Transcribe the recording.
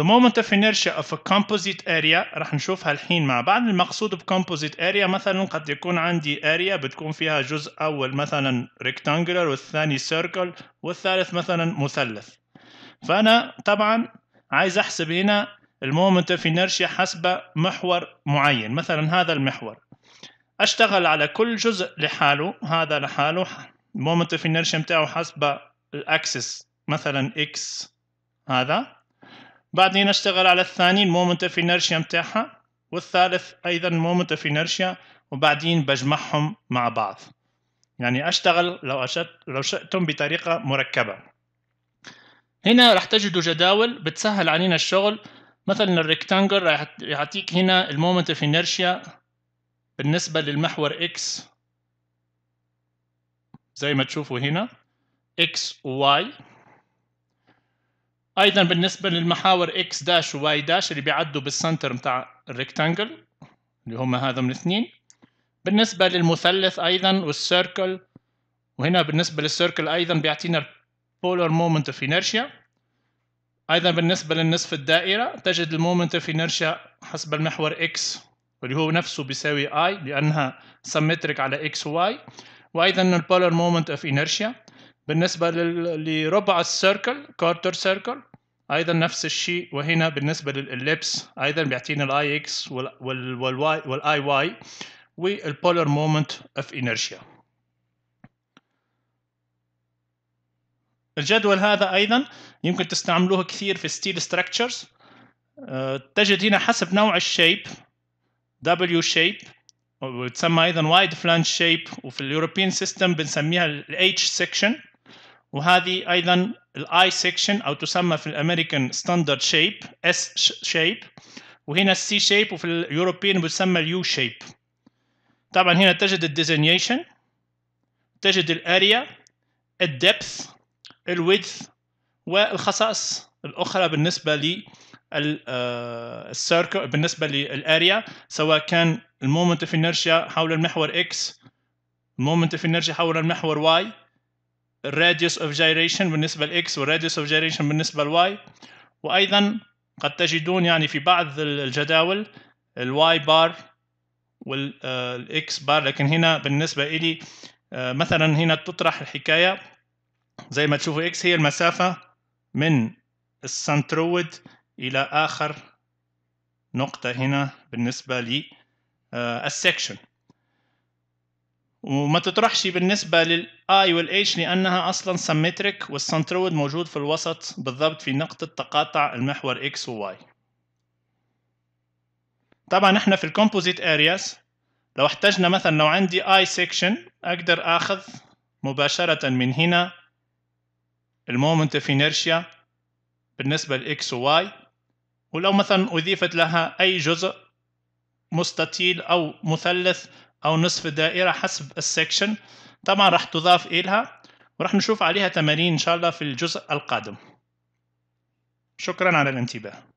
The moment of inertia of a composite area راح نشوفها الحين مع بعض المقصود ب composite area مثلا قد يكون عندي area بتكون فيها جزء أول مثلا rectangular والثاني circle والثالث مثلا مثلث فأنا طبعا عايز أحسب هنا المومنت اوف انرشيا حسب محور معين مثلا هذا المحور أشتغل على كل جزء لحاله هذا لحاله المومنت اوف انرشيا متاعه حسب الأكسس مثلا x هذا بعدين اشتغل على الثاني المومنت اوف انرشيا متاعها والثالث ايضا مومنت اوف انرشيا وبعدين بجمعهم مع بعض يعني اشتغل لو أشت لو شئتم بطريقه مركبه هنا راح تجدوا جداول بتسهل علينا الشغل مثلا الريكتانجل راح يعطيك هنا المومنت اوف انرشيا بالنسبه للمحور اكس زي ما تشوفوا هنا اكس وواي ايضا بالنسبه للمحاور اكس داش وواي داش اللي بيعدوا بالسنتر متاع الريكتانجل اللي هما هذم الاثنين بالنسبه للمثلث ايضا والسيركل وهنا بالنسبه للسيركل ايضا بيعطينا البولر مومنت اوف انرشيا ايضا بالنسبه للنصف الدائره تجد المومنت اوف انرشيا حسب المحور اكس واللي هو نفسه بيساوي اي لانها سيمتريك على اكس واي وايضا البولر مومنت اوف انرشيا بالنسبه لربع السيركل كوارتر سيركل ايضا نفس الشيء وهنا بالنسبه للالبس ايضا بيعطيني الاي اكس والواي والاي واي والبولر مومنت اوف انرشيا الجدول هذا ايضا يمكن تستعملوه كثير في ستيل ستراكشرز آه، تجد هنا حسب نوع الشيب W shape وتسمى ايضا وايد فلانج شيب وفي اليوروبيان سيستم بنسميها ال H section وهذه ايضا الاي سيكشن او تسمى في الامريكان ستاندرد شيب اس شيب وهنا السي شيب وفي اليوروبيان بتسمى اليو شيب طبعا هنا تجد الديزينيشن تجد الاريا الدبث الويدث والخصائص الاخرى بالنسبه للسيركل آه، بالنسبه للاريا سواء كان المومنت اوف انرشيا حول المحور اكس المومنت اوف انرشيا حول المحور واي الراديوس اوف جيريشن بالنسبه لاكس والراديوس اوف جيريشن بالنسبه لواي وايضا قد تجدون يعني في بعض الجداول الواي بار والاكس آه، بار لكن هنا بالنسبه الي آه، مثلا هنا تطرح الحكايه زي ما تشوفوا اكس هي المسافه من السنترويد الى اخر نقطه هنا بالنسبه لي آه، السكشن وما تطرحش بالنسبة للآي والإتش لأنها أصلا سمترك والسنترويد موجود في الوسط بالضبط في نقطة تقاطع المحور X و Y طبعا احنا في الكومبوزيت ارياس لو احتجنا مثلا لو عندي اي سيكشن اقدر اخذ مباشرة من هنا المومنت اوف انيرشيا بالنسبة لإكس وواي ولو مثلا أضيفت لها أي جزء مستطيل أو مثلث او نصف دائره حسب السكشن طبعا راح تضاف إلها وراح نشوف عليها تمارين ان شاء الله في الجزء القادم شكرا على الانتباه